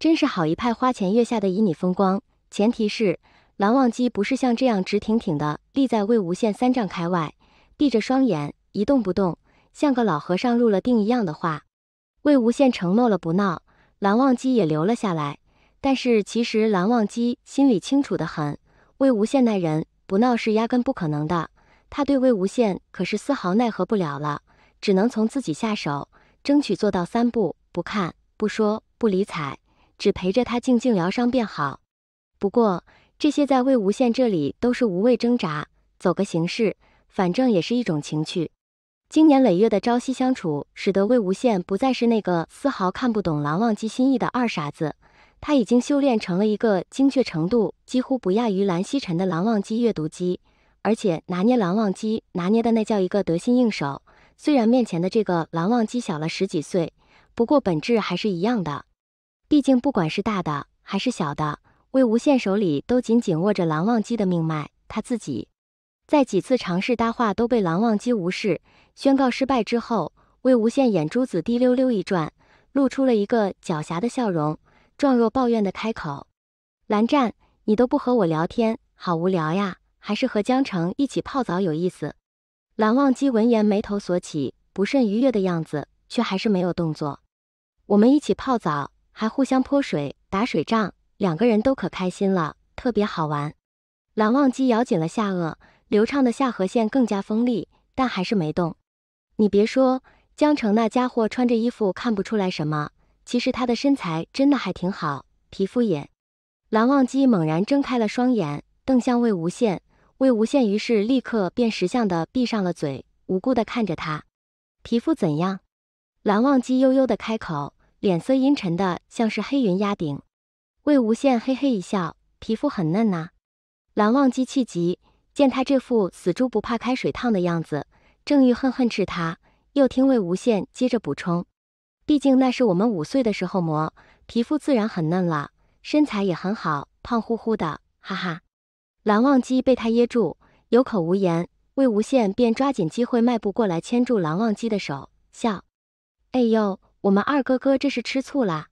真是好一派花前月下的旖旎风光。前提是蓝忘机不是像这样直挺挺的立在魏无羡三丈开外，闭着双眼一动不动，像个老和尚入了定一样的话。魏无羡承诺了不闹，蓝忘机也留了下来。但是其实蓝忘机心里清楚的很，魏无羡那人不闹是压根不可能的。他对魏无羡可是丝毫奈何不了了，只能从自己下手，争取做到三不：不看、不说、不理睬。只陪着他静静疗伤便好。不过这些在魏无羡这里都是无谓挣扎，走个形式，反正也是一种情趣。经年累月的朝夕相处，使得魏无羡不再是那个丝毫看不懂蓝忘机心意的二傻子，他已经修炼成了一个精确程度几乎不亚于蓝曦臣的蓝忘机阅读机，而且拿捏蓝忘机拿捏的那叫一个得心应手。虽然面前的这个蓝忘机小了十几岁，不过本质还是一样的。毕竟，不管是大的还是小的，魏无羡手里都紧紧握着蓝忘机的命脉。他自己在几次尝试搭话都被蓝忘机无视，宣告失败之后，魏无羡眼珠子滴溜溜一转，露出了一个狡黠的笑容，状若抱怨的开口：“蓝湛，你都不和我聊天，好无聊呀，还是和江澄一起泡澡有意思。”蓝忘机闻言，眉头锁起，不甚愉悦的样子，却还是没有动作。我们一起泡澡。还互相泼水打水仗，两个人都可开心了，特别好玩。蓝忘机咬紧了下颚，流畅的下颌线更加锋利，但还是没动。你别说，江城那家伙穿着衣服看不出来什么，其实他的身材真的还挺好，皮肤也……蓝忘机猛然睁开了双眼，瞪向魏无羡。魏无羡于是立刻便识相的闭上了嘴，无辜的看着他。皮肤怎样？蓝忘机悠悠的开口。脸色阴沉的像是黑云压顶，魏无羡嘿嘿一笑，皮肤很嫩呐。蓝忘机气急，见他这副死猪不怕开水烫的样子，正欲恨恨斥他，又听魏无羡接着补充：“毕竟那是我们五岁的时候磨，皮肤自然很嫩了，身材也很好，胖乎乎的，哈哈。”蓝忘机被他噎住，有口无言。魏无羡便抓紧机会，迈步过来牵住蓝忘机的手，笑：“哎呦。”我们二哥哥这是吃醋啦！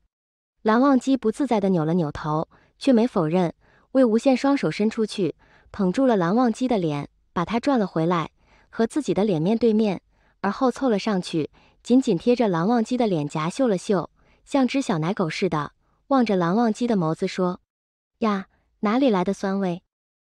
蓝忘机不自在地扭了扭头，却没否认。魏无羡双手伸出去，捧住了蓝忘机的脸，把他转了回来，和自己的脸面对面，而后凑了上去，紧紧贴着蓝忘机的脸颊嗅了嗅，像只小奶狗似的望着蓝忘机的眸子说：“呀，哪里来的酸味？”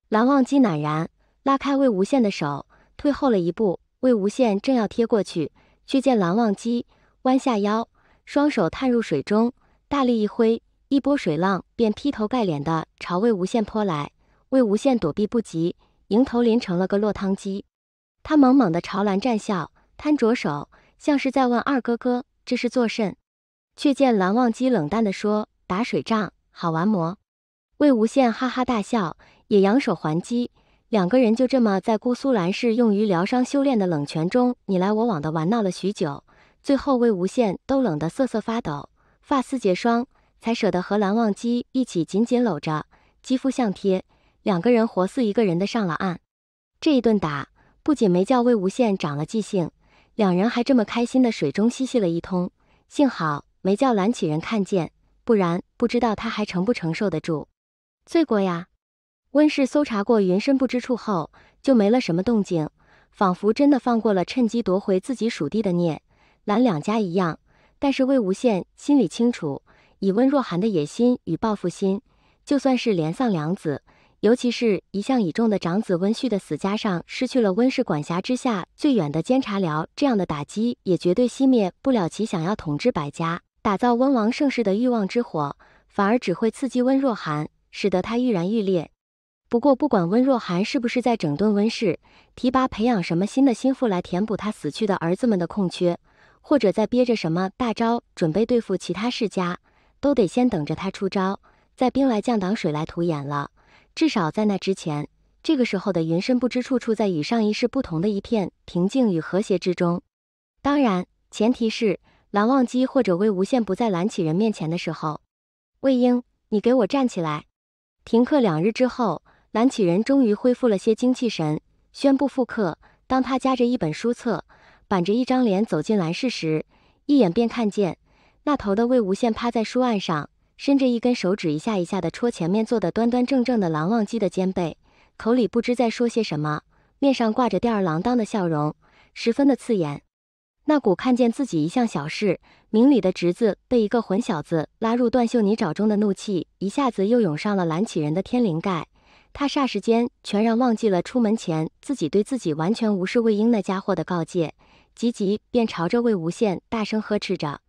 蓝忘机赧然，拉开魏无羡的手，退后了一步。魏无羡正要贴过去，却见蓝忘机。弯下腰，双手探入水中，大力一挥，一波水浪便劈头盖脸的朝魏无羡泼来。魏无羡躲避不及，迎头淋成了个落汤鸡。他懵懵的朝蓝湛笑，摊着手，像是在问二哥哥这是作甚。却见蓝忘机冷淡的说：“打水仗好玩魔。”魏无羡哈哈大笑，也扬手还击。两个人就这么在姑苏蓝氏用于疗伤修炼的冷泉中，你来我往的玩闹了许久。最后，魏无羡都冷得瑟瑟发抖，发丝结霜，才舍得和蓝忘机一起紧紧搂着，肌肤相贴，两个人活似一个人的上了岸。这一顿打不仅没叫魏无羡长了记性，两人还这么开心的水中嬉戏了一通。幸好没叫蓝启人看见，不然不知道他还承不承受得住罪过呀。温氏搜查过云深不知处后，就没了什么动静，仿佛真的放过了趁机夺回自己属地的念。兰两家一样，但是魏无羡心里清楚，以温若寒的野心与报复心，就算是连丧两子，尤其是一向倚重的长子温煦的死，加上失去了温氏管辖之下最远的监察寮，这样的打击也绝对熄灭不了其想要统治百家、打造温王盛世的欲望之火，反而只会刺激温若寒，使得他愈燃愈烈。不过，不管温若寒是不是在整顿温氏、提拔培养什么新的心腹来填补他死去的儿子们的空缺。或者在憋着什么大招，准备对付其他世家，都得先等着他出招，再兵来将挡，水来土掩了。至少在那之前，这个时候的云深不知处处在与上一世不同的一片平静与和谐之中。当然，前提是蓝忘机或者魏无羡不在蓝启仁面前的时候。魏婴，你给我站起来！停课两日之后，蓝启仁终于恢复了些精气神，宣布复课。当他夹着一本书册。板着一张脸走进来室时，一眼便看见那头的魏无羡趴在书案上，伸着一根手指一下一下的戳前面坐的端端正正的蓝忘机的肩背，口里不知在说些什么，面上挂着吊儿郎当的笑容，十分的刺眼。那股看见自己一向小事明理的侄子被一个混小子拉入断袖泥沼中的怒气，一下子又涌上了蓝启人的天灵盖，他霎时间全然忘记了出门前自己对自己完全无视魏婴那家伙的告诫。吉吉便朝着魏无羡大声呵斥着。